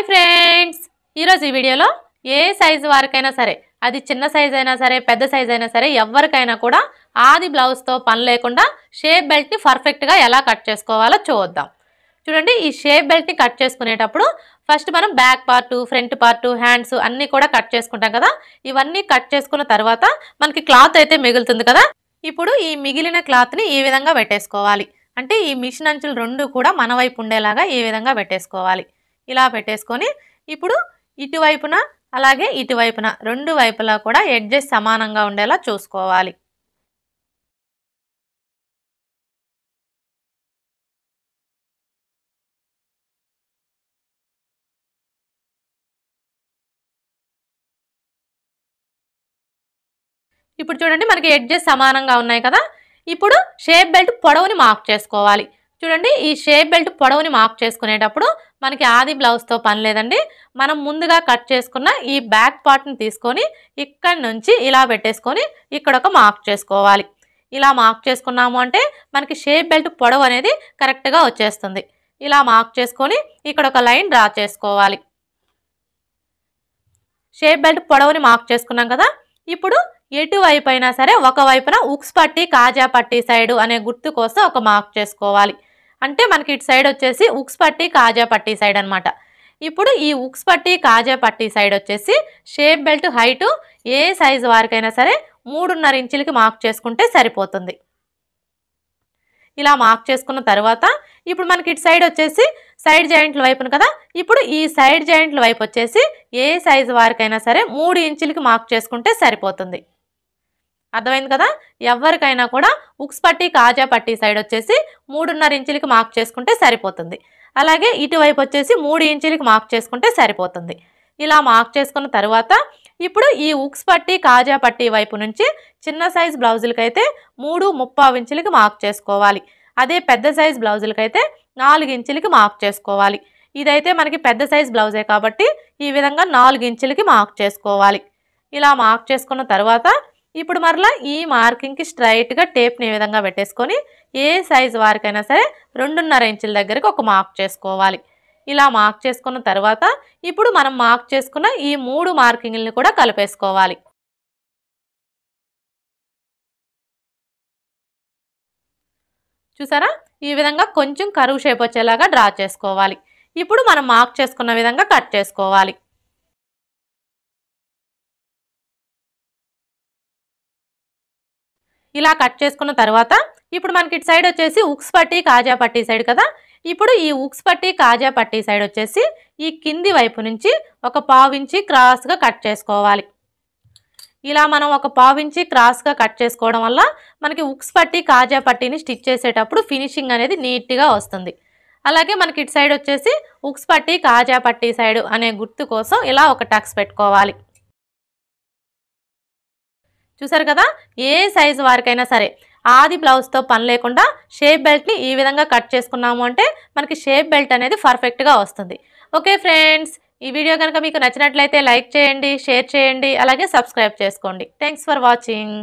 hi friends ఈరోజు ఈ వీడియోలో ఏ సైజు వారికైనా సరే అది చిన్న సైజు అయినా సరే పెద్ద సైజు అయినా సరే ఎవరికైనా కూడా ఆది బ్లౌజ్తో పని లేకుండా షేప్ బెల్ట్ని పర్ఫెక్ట్గా ఎలా కట్ చేసుకోవాలో చూద్దాం చూడండి ఈ షేప్ బెల్ట్ని కట్ చేసుకునేటప్పుడు ఫస్ట్ మనం back part front part hands అన్నీ కూడా కట్ చేసుకుంటాం కదా ఇవన్నీ కట్ చేసుకున్న తర్వాత మనకి క్లాత్ అయితే మిగులుతుంది కదా ఇప్పుడు ఈ మిగిలిన క్లాత్ని ఈ విధంగా పెట్టేసుకోవాలి అంటే ఈ మిషన్ అంచులు రెండు కూడా మన వైపు ఉండేలాగా ఈ విధంగా పెట్టేసుకోవాలి ఇలా పెట్టేసుకొని ఇప్పుడు ఇటువైపున అలాగే ఇటువైపున రెండు వైపులా కూడా ఎడ్జెస్ సమానంగా ఉండేలా చూసుకోవాలి ఇప్పుడు చూడండి మనకి ఎడ్జెస్ సమానంగా ఉన్నాయి కదా ఇప్పుడు షేప్ బెల్ట్ పొడవుని మార్క్ చేసుకోవాలి చూడండి ఈ షేప్ బెల్ట్ పొడవుని మార్క్ చేసుకునేటప్పుడు మనకి ఆది బ్లౌజ్తో పని లేదండి మనం ముందుగా కట్ చేసుకున్న ఈ బ్యాక్ పార్ట్ని తీసుకొని ఇక్కడి నుంచి ఇలా పెట్టేసుకొని ఇక్కడ ఒక మార్క్ చేసుకోవాలి ఇలా మార్క్ చేసుకున్నాము అంటే మనకి షేప్ బెల్ట్ పొడవు అనేది కరెక్ట్గా వచ్చేస్తుంది ఇలా మార్క్ చేసుకొని ఇక్కడ ఒక లైన్ డ్రా చేసుకోవాలి షేప్ బెల్ట్ పొడవుని మార్క్ చేసుకున్నాం కదా ఇప్పుడు ఎటువైపు అయినా సరే ఒకవైపున ఉక్స్ పట్టి కాజా పట్టి సైడు అనే గుర్తు కోసం ఒక మార్క్ చేసుకోవాలి అంటే మనకి ఇటు సైడ్ వచ్చేసి ఉక్స్ పట్టి కాజా పట్టి సైడ్ అనమాట ఇప్పుడు ఈ ఉక్స్ పట్టి కాజా పట్టి సైడ్ వచ్చేసి షేప్ బెల్ట్ హైటు ఏ సైజు వారికైనా సరే మూడున్నర ఇంచులకి మార్క్ చేసుకుంటే సరిపోతుంది ఇలా మార్క్ చేసుకున్న తర్వాత ఇప్పుడు మనకి ఇటు సైడ్ వచ్చేసి సైడ్ జాయింట్ల వైపును కదా ఇప్పుడు ఈ సైడ్ జాయింట్ల వైపు వచ్చేసి ఏ సైజు వారికైనా సరే మూడు ఇంచులకి మార్క్ చేసుకుంటే సరిపోతుంది అర్థమైంది కదా ఎవరికైనా కూడా ఉక్స్ పట్టి కాజా పట్టి సైడ్ వచ్చేసి మూడున్నర ఇంచులకి మార్క్ చేసుకుంటే సరిపోతుంది అలాగే ఇటువైపు వచ్చేసి మూడు ఇంచులకి మార్క్ చేసుకుంటే సరిపోతుంది ఇలా మార్క్ చేసుకున్న తర్వాత ఇప్పుడు ఈ ఉక్స్ పట్టి కాజా పట్టి వైపు నుంచి చిన్న సైజ్ బ్లౌజులకైతే మూడు ముప్పావు ఇంచులకి మార్క్ చేసుకోవాలి అదే పెద్ద సైజ్ బ్లౌజులకైతే నాలుగు ఇంచులకి మార్క్ చేసుకోవాలి ఇదైతే మనకి పెద్ద సైజ్ బ్లౌజే కాబట్టి ఈ విధంగా నాలుగు ఇంచులకి మార్క్ చేసుకోవాలి ఇలా మార్క్ చేసుకున్న తర్వాత ఇప్పుడు మరలా ఈ మార్కింగ్కి స్ట్రైట్గా టేప్ని ఏ విధంగా పెట్టేసుకొని ఏ సైజు వారికైనా సరే రెండున్నర ఇంచుల దగ్గరికి ఒక మార్క్ చేసుకోవాలి ఇలా మార్క్ చేసుకున్న తర్వాత ఇప్పుడు మనం మార్క్ చేసుకున్న ఈ మూడు మార్కింగ్ని కూడా కలిపేసుకోవాలి చూసారా ఈ విధంగా కొంచెం కరువు షేప్ వచ్చేలాగా డ్రా చేసుకోవాలి ఇప్పుడు మనం మార్క్ చేసుకున్న విధంగా కట్ చేసుకోవాలి ఇలా కట్ చేసుకున్న తర్వాత ఇప్పుడు మనకి ఇటు సైడ్ వచ్చేసి ఉక్స్ పట్టి కాజా పట్టి సైడ్ కదా ఇప్పుడు ఈ ఉక్స్ పట్టి కాజా పట్టి సైడ్ వచ్చేసి ఈ కింది వైపు నుంచి ఒక పావించి క్రాస్గా కట్ చేసుకోవాలి ఇలా మనం ఒక పావించి క్రాస్గా కట్ చేసుకోవడం వల్ల మనకి ఉక్స్ పట్టి కాజా పట్టిని స్టిచ్ చేసేటప్పుడు ఫినిషింగ్ అనేది నీట్గా వస్తుంది అలాగే మనకి ఇటు సైడ్ వచ్చేసి ఉక్స్ పట్టి కాజా పట్టి సైడ్ అనే గుర్తు కోసం ఇలా ఒక టక్స్ పెట్టుకోవాలి చూసారు కదా ఏ సైజు వారికైనా సరే ఆది బ్లౌజ్తో పని లేకుండా షేప్ బెల్ట్ని ఈ విధంగా కట్ చేసుకున్నాము అంటే మనకి షేప్ బెల్ట్ అనేది పర్ఫెక్ట్గా వస్తుంది ఓకే ఫ్రెండ్స్ ఈ వీడియో కనుక మీకు నచ్చినట్లయితే లైక్ చేయండి షేర్ చేయండి అలాగే సబ్స్క్రైబ్ చేసుకోండి థ్యాంక్స్ ఫర్ వాచింగ్